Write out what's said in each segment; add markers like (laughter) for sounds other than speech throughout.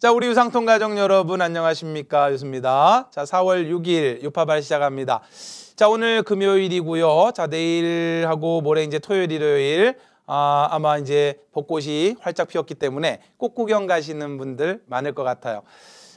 자, 우리 유상통 가정 여러분 안녕하십니까? 유수입니다. 자, 4월 6일 유파발 시작합니다. 자, 오늘 금요일이고요. 자, 내일하고 모레 이제 토요일, 일요일 아, 아마 이제 벚꽃이 활짝 피었기 때문에 꽃 구경 가시는 분들 많을 것 같아요.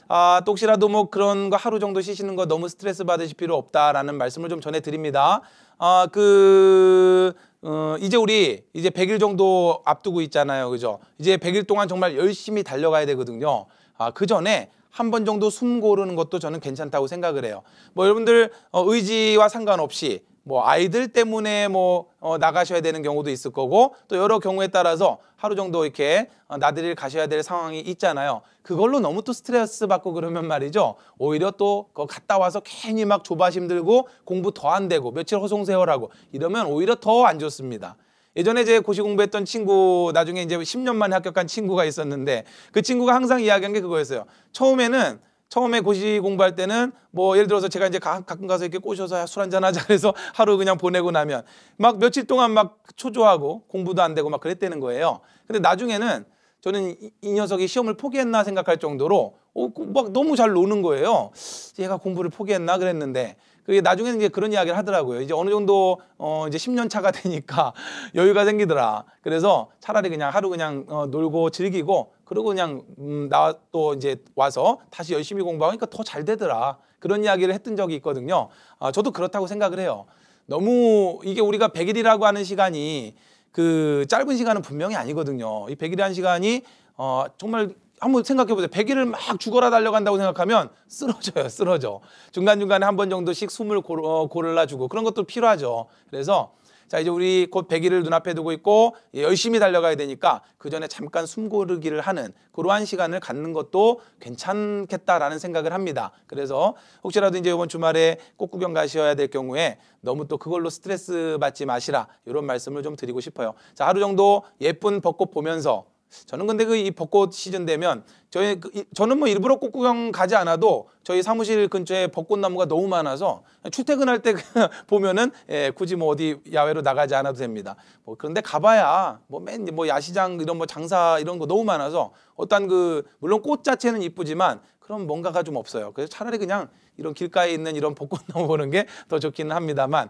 아, 혹시라도 뭐 그런 거 하루 정도 쉬시는 거 너무 스트레스 받으실 필요 없다라는 말씀을 좀 전해드립니다. 아그 어, 이제 우리 이제 100일 정도 앞두고 있잖아요. 그죠? 이제 100일 동안 정말 열심히 달려가야 되거든요. 아, 그 전에 한 번 정도 숨 고르는 것도 저는 괜찮다고 생각을 해요. 뭐 여러분들 어, 의지와 상관없이 뭐 아이들 때문에 뭐 어, 나가셔야 되는 경우도 있을 거고 또 여러 경우에 따라서 하루 정도 이렇게 어, 나들이를 가셔야 될 상황이 있잖아요. 그걸로 너무 또 스트레스 받고 그러면 말이죠. 오히려 또 갔다 와서 괜히 막 조바심 들고 공부 더 안 되고 며칠 허송세월하고 이러면 오히려 더 안 좋습니다. 예전에 제 고시 공부했던 친구 나중에 이제 10년 만에 합격한 친구가 있었는데 그 친구가 항상 이야기한 게 그거였어요. 처음에는 처음에 고시 공부할 때는 뭐 예를 들어서 제가 이제 가, 끔 가서 이렇게 꼬셔서 술 한잔 하자 그래서 (laughs) 하루 그냥 보내고 나면 막 며칠 동안 막 초조하고 공부도 안 되고 막 그랬다는 거예요. 근데 나중에는 저는 이, 이 녀석이 시험을 포기했나 생각할 정도로 어, 그 막 너무 잘 노는 거예요. 얘가 공부를 포기했나 그랬는데 그게 나중에는 이제 그런 이야기를 하더라고요. 이제 어느 정도 어 이제 10년 차가 되니까 (laughs) 여유가 생기더라. 그래서 차라리 그냥 하루 그냥 어 놀고 즐기고 그러고 그냥 음나또 이제 와서 다시 열심히 공부하니까 그러니까 더 잘 되더라. 그런 이야기를 했던 적이 있거든요. 아 저도 그렇다고 생각을 해요. 너무 이게 우리가 100일이라고 하는 시간이 그 짧은 시간은 분명히 아니거든요. 이 100일이라는 시간이 어 정말 한번 생각해 보세요. 베일을막 죽어라 달려간다고 생각하면 쓰러져요. 쓰러져. 중간중간에 한 번 정도씩 숨을 어, 고르라 주고 그런 것도 필요하죠. 그래서 자 이제 우리 곧 100일을 눈앞에 두고 있고 열심히 달려가야 되니까 그 전에 잠깐 숨고르기를 하는 그러한 시간을 갖는 것도 괜찮겠다라는 생각을 합니다. 그래서 혹시라도 이제 이번 주말에 꽃 구경 가셔야 될 경우에 너무 또 그걸로 스트레스 받지 마시라 이런 말씀을 좀 드리고 싶어요. 자 하루 정도 예쁜 벚꽃 보면서 저는 근데 그 이 벚꽃 시즌 되면 저희 그 저는 뭐 일부러 꽃구경 가지 않아도 저희 사무실 근처에 벚꽃나무가 너무 많아서 출퇴근할 때 (laughs) 그 보면은 예, 굳이 뭐 어디 야외로 나가지 않아도 됩니다. 뭐 그런데 가봐야 뭐맨뭐 뭐 야시장 이런 뭐 장사 이런 거 너무 많아서 어떤 그 물론 꽃 자체는 이쁘지만 그럼 뭔가가 좀 없어요. 그래서 차라리 그냥 이런 길가에 있는 이런 벚꽃 나무 보는 게 더 좋기는 합니다만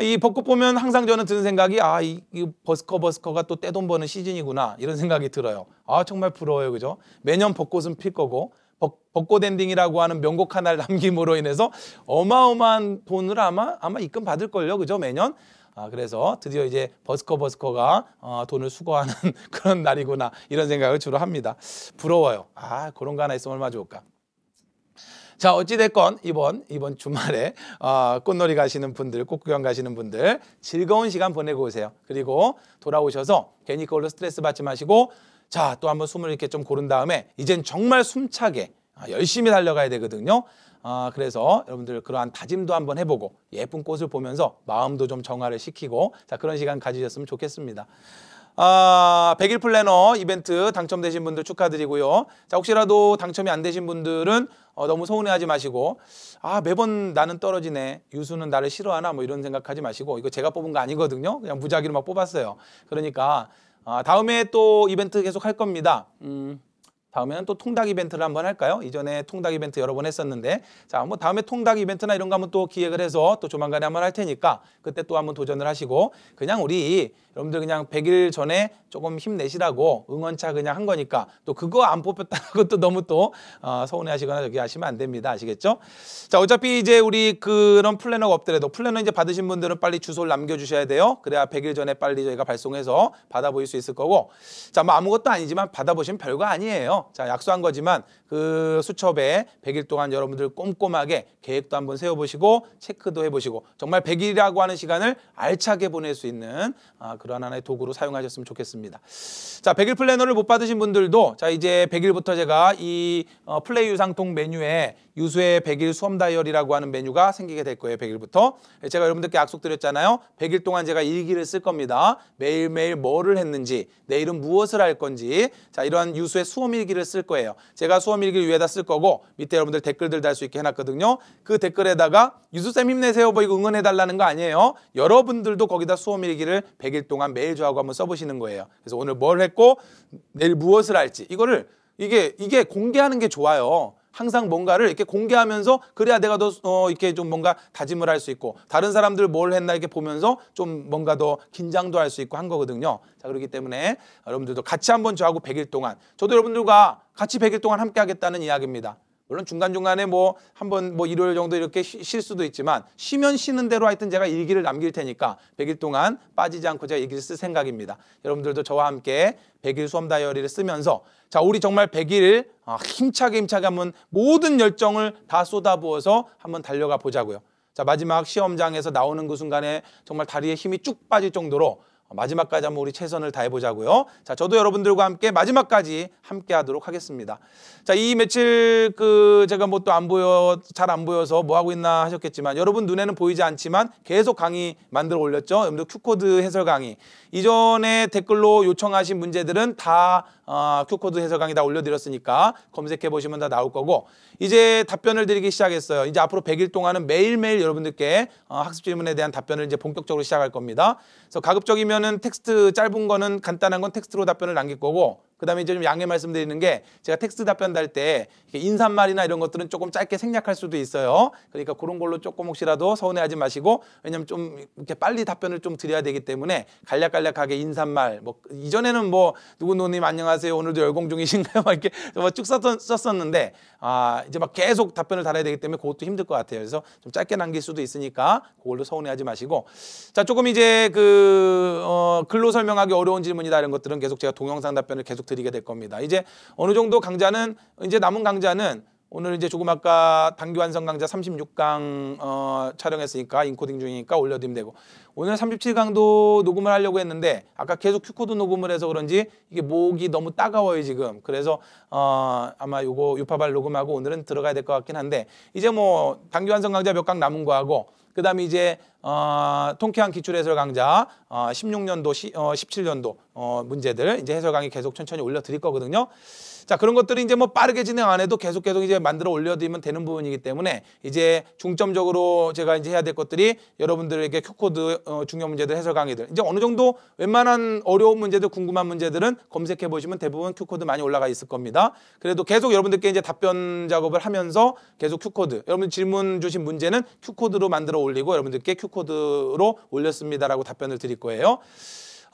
이 벚꽃 보면 항상 저는 드는 생각이 아, 이, 이 버스커 버스커가 또 떼돈 버는 시즌이구나 이런 생각이 들어요. 아, 정말 부러워요. 그죠? 매년 벚꽃은 필 거고 벚꽃 엔딩이라고 하는 명곡 하나를 (laughs) 남김으로 인해서 어마어마한 돈을 아마 아마 입금 받을 걸요. 그죠? 매년. 아, 그래서 드디어 이제 버스커 버스커가 어, 돈을 수거하는 (laughs) 그런 날이구나 이런 생각을 주로 합니다. 부러워요. 아, 그런 거 하나 있으면 얼마나 좋을까. 자 어찌됐건 이번 이번 주말에 어, 꽃놀이 가시는 분들 꽃구경 가시는 분들 즐거운 시간 보내고 오세요 그리고 돌아오셔서 괜히 그걸로 스트레스 받지 마시고 자또 한 번 숨을 이렇게 좀 고른 다음에 이젠 정말 숨차게 아, 열심히 달려가야 되거든요 아, 그래서 여러분들 그러한 다짐도 한 번 해보고 예쁜 꽃을 보면서 마음도 좀 정화를 시키고 자 그런 시간 가지셨으면 좋겠습니다. 아, 100일 플래너 이벤트 당첨되신 분들 축하드리고요. 자, 혹시라도 당첨이 안 되신 분들은 어, 너무 서운해하지 마시고 아 매번 나는 떨어지네 유수는 나를 싫어하나 뭐 이런 생각하지 마시고 이거 제가 뽑은 거 아니거든요. 그냥 무작위로 막 뽑았어요. 그러니까 아, 다음에 또 이벤트 계속 할 겁니다. 음. 다음에는 또 통닭 이벤트를 한번 할까요? 이전에 통닭 이벤트 여러 번 했었는데 자, 뭐 다음에 통닭 이벤트나 이런 거 한번 또 기획을 해서 또 조만간에 한번 할 테니까 그때 또 한번 도전을 하시고 그냥 우리 여러분들 그냥 100일 전에 조금 힘내시라고 응원차 그냥 한 거니까 또 그거 안뽑혔다는 것도 (laughs) 너무 또 어, 서운해하시거나 저기 하시면 안 됩니다. 아시겠죠? 자 어차피 이제 우리 그런 플래너가 없더라도 플래너 이제 받으신 분들은 빨리 주소를 남겨주셔야 돼요. 그래야 100일 전에 빨리 저희가 발송해서 받아보실수 있을 거고 자 뭐 아무것도 아니지만 받아보시면 별거 아니에요. 자 약속한 거지만 그 수첩에 100일 동안 여러분들 꼼꼼하게 계획도 한번 세워보시고 체크도 해보시고 정말 100일이라고 하는 시간을 알차게 보낼 수 있는 아, 그런 러 하나의 도구로 사용하셨으면 좋겠습니다. 자, 100일 플래너를 못 받으신 분들도 자, 이제 100일부터 제가 이 어, 플레이 유상통 메뉴에 유수의 100일 수험 다이어리라고 하는 메뉴가 생기게 될 거예요. 100일부터. 예, 제가 여러분들께 약속드렸잖아요. 100일 동안 제가 일기를 쓸 겁니다. 매일매일 뭐를 했는지, 내일은 무엇을 할 건지. 자, 이러한 유수의 수험 일기를 쓸 거예요. 제가 수험 일기를 위에다 쓸 거고 밑에 여러분들 댓글들 달 수 있게 해 놨거든요. 그 댓글에다가 유수쌤 힘내세요. 뭐 이거 응원해 달라는 거 아니에요. 여러분들도 거기다 수험 일기를 100일 동안 매일 저하고 한번 써보시는 거예요. 그래서 오늘 뭘 했고 내일 무엇을 할지 이거를 이게 이게 공개하는 게 좋아요. 항상 뭔가를 이렇게 공개하면서 그래야 내가 더 어, 이렇게 좀 뭔가 다짐을 할 수 있고 다른 사람들 뭘 했나 이렇게 보면서 좀 뭔가 더 긴장도 할 수 있고 한 거거든요. 자 그렇기 때문에 여러분들도 같이 한번 저하고 100일 동안 저도 여러분들과 같이 100일 동안 함께 하겠다는 이야기입니다. 물론 중간중간에 뭐 한번 뭐 일요일 정도 이렇게 쉬, 쉴 수도 있지만 쉬면 쉬는 대로 하여튼 제가 일기를 남길 테니까 100일 동안 빠지지 않고 제가 일기를 쓸 생각입니다. 여러분들도 저와 함께 100일 수험 다이어리를 쓰면서 자 우리 정말 100일 아, 힘차게 힘차게 한번 모든 열정을 다 쏟아부어서 한번 달려가 보자고요. 자 마지막 시험장에서 나오는 그 순간에 정말 다리에 힘이 쭉 빠질 정도로 마지막까지 한번 우리 최선을 다해보자고요. 자, 저도 여러분들과 함께 마지막까지 함께하도록 하겠습니다. 자, 이 며칠 그 제가 뭐 또 안 보여 잘 안 보여서 뭐 하고 있나 하셨겠지만 여러분 눈에는 보이지 않지만 계속 강의 만들어 올렸죠. 여러분들 Q 코드 해설 강의 이전에 댓글로 요청하신 문제들은 다 어, Q 코드 해설 강의 다 올려드렸으니까 검색해 보시면 다 나올 거고 이제 답변을 드리기 시작했어요. 이제 앞으로 100일 동안은 매일 매일 여러분들께 어, 학습 질문에 대한 답변을 이제 본격적으로 시작할 겁니다. 그래서 가급적이면 거는 텍스트 짧은 거는 간단한 건 텍스트로 답변을 남길 거고 그다음에 이제 좀 양해 말씀드리는 게 제가 텍스트 답변 달 때 인사말이나 이런 것들은 조금 짧게 생략할 수도 있어요. 그러니까 그런 걸로 조금 혹시라도 서운해하지 마시고 왜냐면 좀 이렇게 빨리 답변을 좀 드려야 되기 때문에 간략간략하게 인사말 뭐 이전에는 뭐누구누님 안녕하세요 오늘도 열공 중이신가요 (laughs) 막 이렇게 뭐 쭉 썼던, 썼었는데 아 이제 막 계속 답변을 달아야 되기 때문에 그것도 힘들 것 같아요. 그래서 좀 짧게 남길 수도 있으니까 그걸로 서운해하지 마시고 자 조금 이제 그 어, 글로 설명하기 어려운 질문이다 이런 것들은 계속 제가 동영상 답변을 계속 드리게 될 겁니다. 이제 어느 정도 강좌는 이제 남은 강좌는 오늘 이제 조금 아까 단기완성 강좌 36강 어, 촬영했으니까 인코딩 중이니까 올려드리면 되고 오늘 37강도 녹음을 하려고 했는데 아까 계속 큐코드 녹음을 해서 그런지 이게 목이 너무 따가워요 지금 그래서 어, 아마 요거 유파발 녹음하고 오늘은 들어가야 될 것 같긴 한데 이제 뭐 단기완성 강좌 몇 강 남은 거 하고 그 다음에 이제 어, 통쾌한 기출 해설 강좌 어, 16년도 시, 어, 17년도 어, 문제들 이제 해설 강의 계속 천천히 올려드릴 거거든요. 자 그런 것들이 이제 뭐 빠르게 진행 안 해도 계속 계속 이제 만들어 올려드리면 되는 부분이기 때문에 이제 중점적으로 제가 이제 해야 될 것들이 여러분들에게 큐코드 어, 중요 문제들 해설 강의들 이제 어느 정도 웬만한 어려운 문제들 궁금한 문제들은 검색해 보시면 대부분 큐코드 많이 올라가 있을 겁니다. 그래도 계속 여러분들께 이제 답변 작업을 하면서 계속 큐코드 여러분 질문 주신 문제는 큐코드로 만들어 올리고 여러분들께 큐코드로 올렸습니다라고 답변을 드릴 거예요.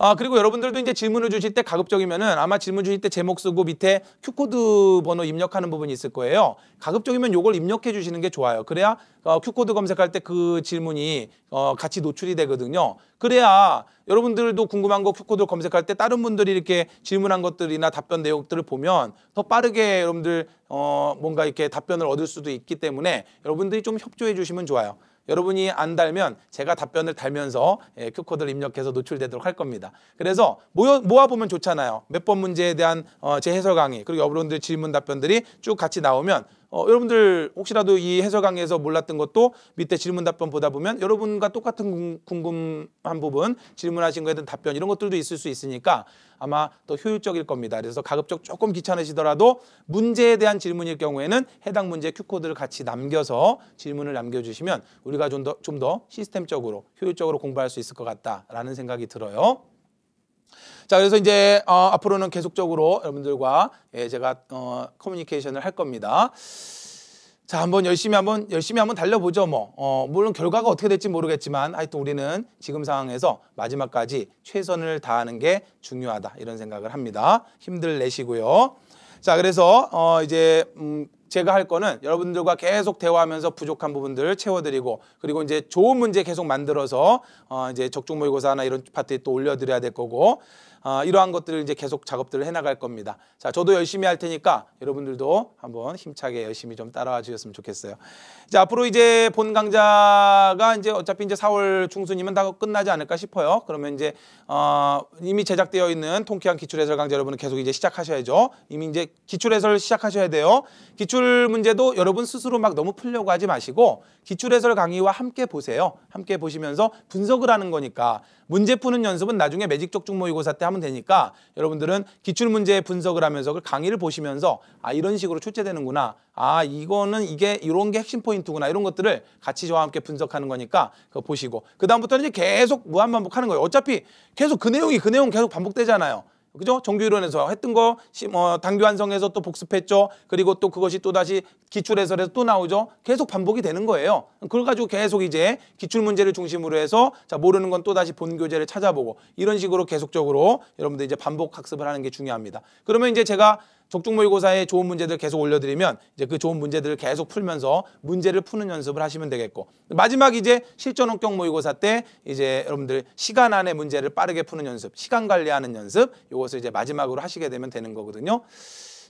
아, 그리고 여러분들도 이제 질문을 주실 때 가급적이면은 아마 질문 주실 때 제목 쓰고 밑에 Q코드 번호 입력하는 부분이 있을 거예요. 가급적이면 요걸 입력해 주시는 게 좋아요. 그래야 어, Q코드 검색할 때 그 질문이 어, 같이 노출이 되거든요. 그래야 여러분들도 궁금한 거 Q코드 검색할 때 다른 분들이 이렇게 질문한 것들이나 답변 내용들을 보면 더 빠르게 여러분들 어, 뭔가 이렇게 답변을 얻을 수도 있기 때문에 여러분들이 좀 협조해 주시면 좋아요. 여러분이 안 달면 제가 답변을 달면서 예, 큐코드를 입력해서 노출되도록 할 겁니다. 그래서 모여, 모아보면 좋잖아요. 몇 번 문제에 대한 어, 제 해설 강의 그리고 여러분들 질문 답변들이 쭉 같이 나오면 어, 여러분들 혹시라도 이 해설 강의에서 몰랐던 것도 밑에 질문 답변 보다 보면 여러분과 똑같은 궁금한 부분 질문하신 거에 대한 답변 이런 것들도 있을 수 있으니까 아마 더 효율적일 겁니다. 그래서 가급적 조금 귀찮으시더라도 문제에 대한 질문일 경우에는 해당 문제 Q코드를 같이 남겨서 질문을 남겨주시면 우리가 좀 더 좀 더 시스템적으로 효율적으로 공부할 수 있을 것 같다라는 생각이 들어요. 자, 그래서 이제 어, 앞으로는 계속적으로 여러분들과 예, 제가 어, 커뮤니케이션을 할 겁니다. 자, 한번 열심히 한번 열심히 한번 달려보죠. 뭐 어, 물론 결과가 어떻게 될지 모르겠지만 하여튼 우리는 지금 상황에서 마지막까지 최선을 다하는 게 중요하다 이런 생각을 합니다. 힘들 내시고요. 자, 그래서 어, 이제 음, 제가 할 거는 여러분들과 계속 대화하면서 부족한 부분들 채워드리고 그리고 이제 좋은 문제 계속 만들어서 어 이제 적중 모의고사나 이런 파트에 또 올려드려야 될 거고 아, 이러한 것들을 이제 계속 작업들을 해나갈 겁니다. 자, 저도 열심히 할 테니까 여러분들도 한번 힘차게 열심히 좀 따라와 주셨으면 좋겠어요. 자, 앞으로 이제 본 강좌가 이제 어차피 이제 4월 중순이면 다 끝나지 않을까 싶어요. 그러면 이제 어, 이미 제작되어 있는 통쾌한 기출해설 강좌 여러분은 계속 이제 시작하셔야죠. 이미 이제 기출해설 시작하셔야 돼요. 기출 문제도 여러분 스스로 막 너무 풀려고 하지 마시고 기출해설 강의와 함께 보세요. 함께 보시면서 분석을 하는 거니까 문제 푸는 연습은 나중에 매직적 중모의고사 때 하면 되니까 여러분들은 기출문제 분석을 하면서 그 강의를 보시면서 아 이런 식으로 출제되는구나 아 이거는 이게 이런 게 핵심 포인트구나 이런 것들을 같이 저와 함께 분석하는 거니까 그거 보시고 그 다음부터는 이제 계속 무한 반복하는 거예요 어차피 계속 그 내용이 그 내용 계속 반복되잖아요 그죠? 정규이론에서 했던 거뭐 단교 완성에서또 복습했죠. 그리고 또 그것이 또다시 기출해설에서 또 나오죠. 계속 반복이 되는 거예요. 그걸 가지고 계속 이제 기출문제를 중심으로 해서 자 모르는 건 또다시 본교재를 찾아보고 이런 식으로 계속적으로 여러분들 이제 반복 학습을 하는 게 중요합니다. 그러면 이제 제가 적중 모의고사에 좋은 문제들 계속 올려드리면 이제 그 좋은 문제들을 계속 풀면서 문제를 푸는 연습을 하시면 되겠고 마지막 이제 실전 원격 모의고사 때 이제 여러분들 시간 안에 문제를 빠르게 푸는 연습 시간 관리하는 연습 이것을 이제 마지막으로 하시게 되면 되는 거거든요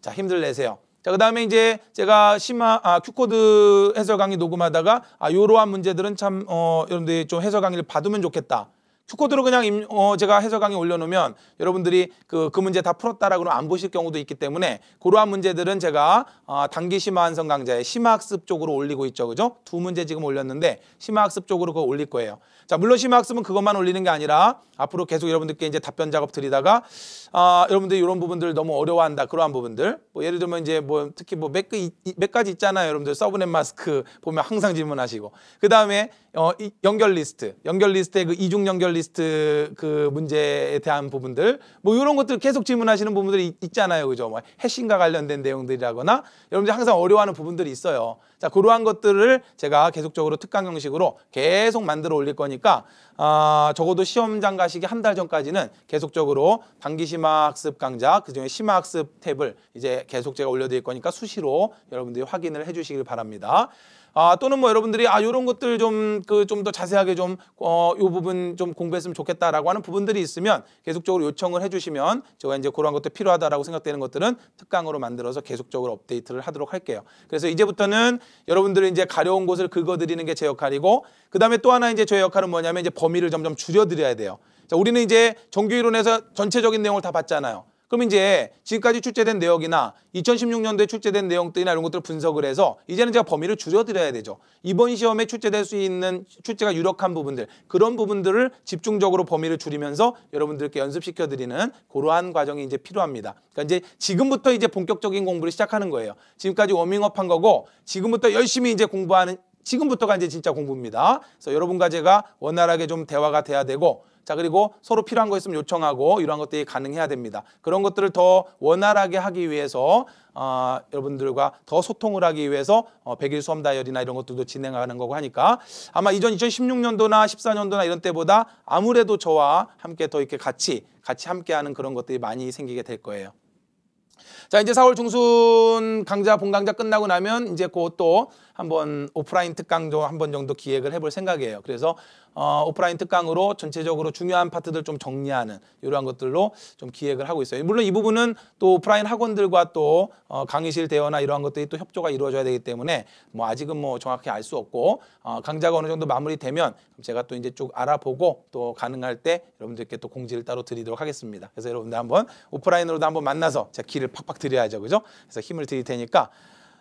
자 힘들 내세요 자, 그 다음에 이제 제가 심화, 아, Q코드 해설 강의 녹음하다가, 아, 요러한 문제들은 참, 어, 여러분들이 좀 해설 강의를 받으면 좋겠다. 큐코드로 그냥 임, 어, 제가 해설 강의 올려놓으면 여러분들이 그, 그 문제 다 풀었다라고는 안 보실 경우도 있기 때문에 그러한 문제들은 제가 어, 단기 심화 완성강좌에 심화학습 쪽으로 올리고 있죠. 그죠? 두 문제 지금 올렸는데 심화학습 쪽으로 그거 올릴 거예요. 자, 물론 심화학습은 그것만 올리는 게 아니라 앞으로 계속 여러분들께 이제 답변 작업 드리다가 아, 여러분들이 이런 부분들 너무 어려워한다. 그러한 부분들. 뭐 예를 들면 이제 뭐 특히 뭐몇몇 가지 있잖아요. 여러분들 서브넷 마스크 보면 항상 질문하시고. 그다음에 어, 이, 연결 리스트. 연결 리스트에그 이중 연결 리스트 저널리스트 그 문제에 대한 부분들 뭐 이런 것들 계속 질문하시는 부분들이 있, 잖아요 그죠? 뭐 해신과 관련된 내용들이라거나 여러분들 항상 어려워하는 부분들이 있어요. 자, 그러한 것들을 제가 계속적으로 특강 형식으로 계속 만들어 올릴 거니까 아, 적어도 시험장 가시기 한 달 전까지는 계속적으로 방기 심화 학습 강좌, 그중에 심화 학습 탭을 이제 계속 제가 올려드릴 거니까 수시로 여러분들이 확인을 해주시길 바랍니다. 아, 또는 뭐 여러분들이 아 이런 것들 좀 그 좀 더 자세하게 좀어요 부분 좀 공부했으면 좋겠다라고 하는 부분들이 있으면 계속적으로 요청을 해주시면 제가 이제 그러한 것도 필요하다라고 생각되는 것들은 특강으로 만들어서 계속적으로 업데이트를 하도록 할게요. 그래서 이제부터는 여러분들은 이제 가려운 곳을 긁어드리는 게 제 역할이고 그 다음에 또 하나 이제 저의 역할은 뭐냐면 이제 범위를 점점 줄여드려야 돼요. 자, 우리는 이제 종교 이론에서 전체적인 내용을 다 봤잖아요. 그럼 이제 지금까지 출제된 내역이나 2016년도에 출제된 내용들이나 이런 것들을 분석을 해서 이제는 제가 범위를 줄여드려야 되죠. 이번 시험에 출제될 수 있는 출제가 유력한 부분들 그런 부분들을 집중적으로 범위를 줄이면서 여러분들께 연습시켜드리는 그러한 과정이 이제 필요합니다. 그러니까 이제 지금부터 이제 본격적인 공부를 시작하는 거예요. 지금까지 워밍업한 거고 지금부터 열심히 이제 공부하는 지금부터가 이제 진짜 공부입니다. 그래서 여러분과 제가 원활하게 좀 대화가 돼야 되고 자 그리고 서로 필요한 거 있으면 요청하고 이러한 것들이 가능해야 됩니다. 그런 것들을 더 원활하게 하기 위해서 어, 여러분들과 더 소통을 하기 위해서 어, 100일 수험 다이어리나 이런 것들도 진행하는 거고 하니까 아마 이전 2016년도나 14년도나 이런 때보다 아무래도 저와 함께 더 이렇게 같이 같이 함께하는 그런 것들이 많이 생기게 될 거예요. 자 이제 4월 중순 강좌 본 강좌 끝나고 나면 이제 곧또 한번 오프라인 특강 도한 번 정도 기획을 해 볼 생각이에요. 그래서 어, 오프라인 특강으로 전체적으로 중요한 파트들 좀 정리하는 이러한 것들로 좀 기획을 하고 있어요. 물론 이 부분은 또 오프라인 학원들과 또 어, 강의실 대여나 이러한 것들이 또 협조가 이루어져야 되기 때문에 뭐 아직은 뭐 정확히 알 수 없고 어, 강좌가 어느 정도 마무리되면 제가 또 이제 쭉 알아보고 또 가능할 때 여러분들께 또 공지를 따로 드리도록 하겠습니다. 그래서 여러분들 한번 오프라인으로도 한번 만나서 제가 키를 팍팍 드려야죠. 그죠? 그래서 힘을 드릴 테니까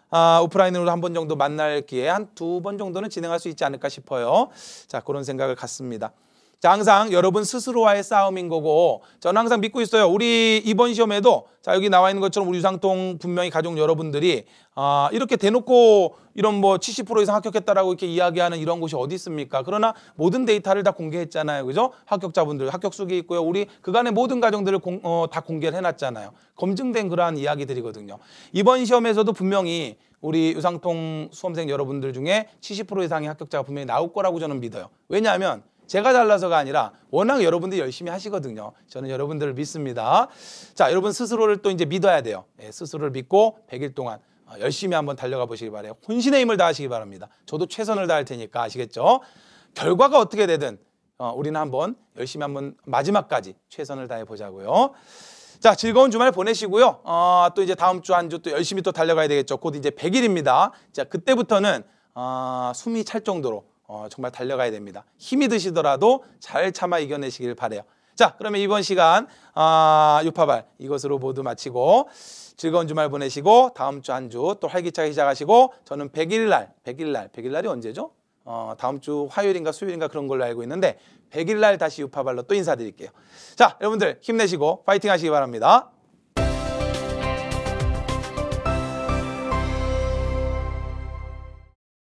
아, 오프라인으로 한 번 정도 만날 기회 한두 번 정도는 진행할 수 있지 않을까 싶어요. 자, 그런 생각을 갖습니다. 자, 항상 여러분 스스로와의 싸움인 거고 저는 항상 믿고 있어요. 우리 이번 시험에도 자 여기 나와 있는 것처럼 우리 유상통 분명히 가족 여러분들이 아, 이렇게 대놓고 이런 뭐 70% 이상 합격했다라고 이렇게 이야기하는 이런 곳이 어디 있습니까? 그러나 모든 데이터를 다 공개했잖아요. 그죠? 합격자분들 합격수기 있고요. 우리 그간의 모든 가정들을 공, 어, 다 공개를 해놨잖아요. 검증된 그러한 이야기들이거든요. 이번 시험에서도 분명히 우리 유상통 수험생 여러분들 중에 70% 이상의 합격자가 분명히 나올 거라고 저는 믿어요. 왜냐하면 제가 잘나서가 아니라 워낙 여러분들이 열심히 하시거든요. 저는 여러분들을 믿습니다. 자, 여러분 스스로를 또 이제 믿어야 돼요. 예, 스스로를 믿고 100일 동안 어, 열심히 한번 달려가 보시기 바래요. 혼신의 힘을 다하시기 바랍니다. 저도 최선을 다할 테니까 아시겠죠? 결과가 어떻게 되든 어, 우리는 한번 열심히 한번 마지막까지 최선을 다해 보자고요. 자, 즐거운 주말 보내시고요. 어, 또 이제 다음 주 한 주 또 열심히 또 달려가야 되겠죠. 곧 이제 100일입니다. 자, 그때부터는 어, 숨이 찰 정도로 어, 정말 달려가야 됩니다. 힘이 드시더라도 잘 참아 이겨내시길 바래요. 자, 그러면 이번 시간 아, 유파발 이것으로 모두 마치고 즐거운 주말 보내시고 다음 주 한 주 또 활기차게 시작하시고 저는 100일 날, 100일 날, 100일 날이 언제죠? 어, 다음 주 화요일인가 수요일인가 그런 걸로 알고 있는데 100일 날 다시 유파발로 또 인사드릴게요. 자, 여러분들 힘내시고 파이팅 하시기 바랍니다.